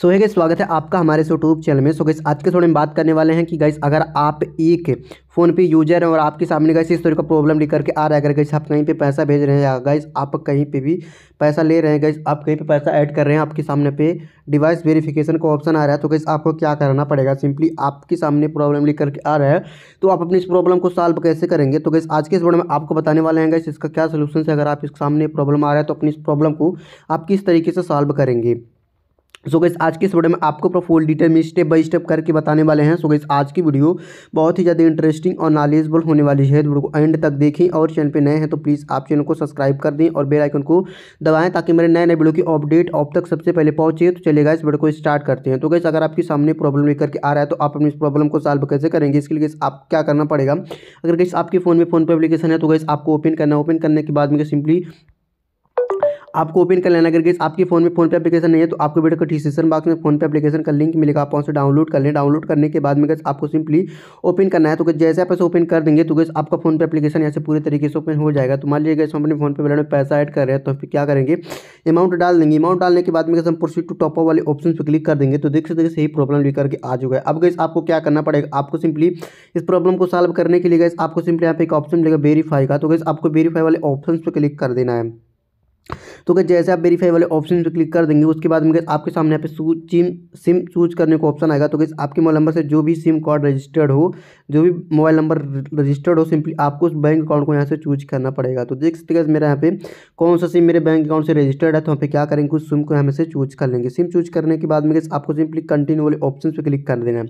सो है स्वागत है आपका हमारे इस यूट्यूब चैनल में सो गई आज के थोड़े में बात करने वाले हैं कि गाइस अगर आप एक फ़ोन पे यूजर हैं और आपके सामने गाइस इस तरह का प्रॉब्लम लेकर के आ रहा है अगर गाइस आप कहीं पे पैसा भेज रहे हैं या गाइस आप कहीं पे भी पैसा ले रहे हैं गैस आप कहीं पे पैसा ऐड कर रहे हैं आपके सामने पे डिवाइस वेरीफिकेशन का ऑप्शन आ रहा है तो गाइस आपको क्या करना पड़ेगा सिंपली आपके सामने प्रॉब्लम लेकर के आ रहा है तो आप अपनी इस प्रॉब्लम को सॉल्व कैसे करेंगे तो गैस आज के इस वीडियो में आपको बताने वाले हैं गाइस इसका क्या सोल्यूशन है अगर आप इसके सामने प्रॉब्लम आ रहा है तो अपनी इस प्रॉब्लम को आप किस तरीके से सॉल्व करेंगे सो गैस आज की इस वीडियो में आपको पूरा फुल डिटेल में स्टेप बाय स्टेप करके बताने वाले हैं सो गैस आज की वीडियो बहुत ही ज़्यादा इंटरेस्टिंग और नॉलेजबल होने वाली है वीडियो को एंड तक देखें और चैनल पे नए हैं तो प्लीज़ आप चैनल को सब्सक्राइब कर दें और बेल आइकन को दबाएं ताकि मेरे नए नए वीडियो की अपडेट अब तक सबसे पहले पहुँचे तो चलेगा इस वीडियो को स्टार्ट करते हैं तो गैस अगर आपके सामने प्रॉब्लम लेकर के आ रहा है तो आप अपनी इस प्रॉब्लम को सॉल्व कैसे करेंगे इसके लिए आप क्या करना पड़ेगा अगर गैस आपके फोन में फोन पर एप्लीकेशन है तो गैस आपको ओपन करना ओपन करने के बाद में सिंपली आपको ओपन कर लेना अगर आपके फोन में फोन पे एप्लीकेशन नहीं है तो आपको का डिस्क्रिप्शन बॉक्स में फोन पे एप्लीकेशन का लिंक मिलेगा आप उसे डाउनलोड कर लें डाउनलोड करने के बाद में गैस आपको सिंपली ओपन करना है तो जैसे आप इसे ओपन कर देंगे तो गैस आपका फोन पे एप्लीकेशन यहाँ से पूरे तरीके से ओपन हो जाएगा तो मान लीजिए गैस हम अपने फोन पे वाले में पैसा ऐड कर रहे हैं तो फिर क्या करेंगे अमाउंट डाल देंगे अमाउंट डालने के बाद में गैस हम प्रोसीड टू टॉपअप वाले ऑप्शन पर क्लिक कर देंगे तो देख सकते सही प्रॉब्लम लेकर के आ चुका है अब गैस आपको क्या करना पड़ेगा आपको सिंपली इस प्रॉब्लम को सॉल्व करने के लिए गैस आपको सिंपली यहाँ पे एक ऑप्शन मिलेगा वेरीफाई का तो गैस आपको वेरीफाई वाले ऑप्शन पर क्लिक कर देना है तो क्या जैसे आप वेरीफाई वाले ऑप्शन पर क्लिक कर देंगे उसके बाद में आपके सामने यहाँ पे सिम सिम चूज करने का ऑप्शन आएगा तो गैस आपके मोबाइल नंबर से जो भी सिम कार्ड रजिस्टर्ड हो जो भी मोबाइल नंबर रजिस्टर्ड हो सिंपली आपको उस बैंक अकाउंट को यहाँ से चूज करना पड़ेगा तो देख सकते हैं मेरा यहाँ पे कौन सा सिम मेरे बैंक अकाउंट से रजिस्टर्ड है तो हम पे क्या करेंगे उस सिम को यहाँ से चूज कर लेंगे सिम चूज करने के बाद में गैस आपको सिंपली कंटिन्यू वाले ऑप्शन पर क्लिक कर देना है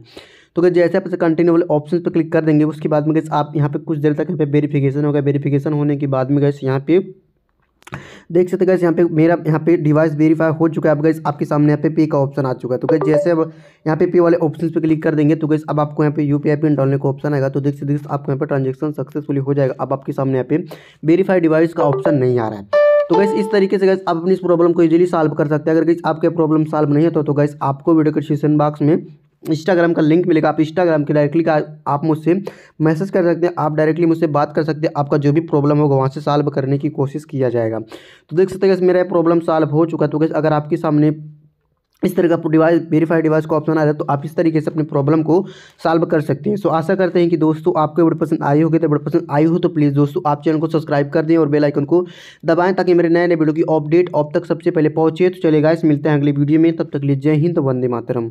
तो क्या जैसे आप कंटिन्यू वाले ऑप्शन पर क्लिक कर देंगे उसके बाद में गैस आप यहाँ पे कुछ देर तक यहाँ पे वेरीफिकेशन होगा वेरीफिकेशन होने के बाद में गैस यहाँ पे देख सकते गैस यहाँ पे मेरा यहाँ पे डिवाइस वेरीफाई हो चुका है अब गैस आपके सामने यहाँ पे पे का ऑप्शन आ चुका है तो गैस जैसे अब यहाँ पे पे वाले ऑप्शन पे क्लिक कर देंगे तो गैस अब आपको यहाँ पे यू पिन डालने का ऑप्शन आएगा तो देख सकते आपको यहाँ पे ट्रांजेक्शन सक्सेसफुली हो जाएगा अब आपके सामने यहाँ पे वेरीफाई डिवाइस का ऑप्शन नहीं आ रहा है तो गैस इस तरीके से गैस आप अपनी इस प्रॉब्लम को इजीली सॉल्व कर सकते हैं अगर गैस आपके प्रॉब्लम सॉल्व नहीं होता तो गैस तो आपको वीडियो के डिस्क्रिप्शन बॉक्स में इंस्टाग्राम का लिंक मिलेगा आप इंस्टाग्राम के डायरेक्टली का आप मुझसे मैसेज कर सकते हैं आप डायरेक्टली मुझसे बात कर सकते हैं आपका जो भी प्रॉब्लम होगा वहाँ से सॉल्व करने की कोशिश किया जाएगा तो देख सकते हैं मेरा प्रॉब्लम सॉल्व हो चुका तो अगर आपके सामने इस तरह का डिवाइस वेरीफाइड डिवाइस का ऑप्शन आ रहा है तो आप इस तरीके से अपनी प्रॉब्लम को सॉल्व कर सकते हैं सो आशा करते हैं कि दोस्तों आपको बड़े पसंद आई होगी तो बड़े पसंद आई हो तो प्लीज़ दोस्तों आप चैनल को सब्सक्राइब कर दें और बेल आइकन को दबाएं ताकि मेरे नए नए वीडियो की अपडेट अब तक सबसे पहले पहुंचे तो चलेगा इस मिलते हैं अगली वीडियो में तब तक लीजिए जय हिंद वंदे मातरम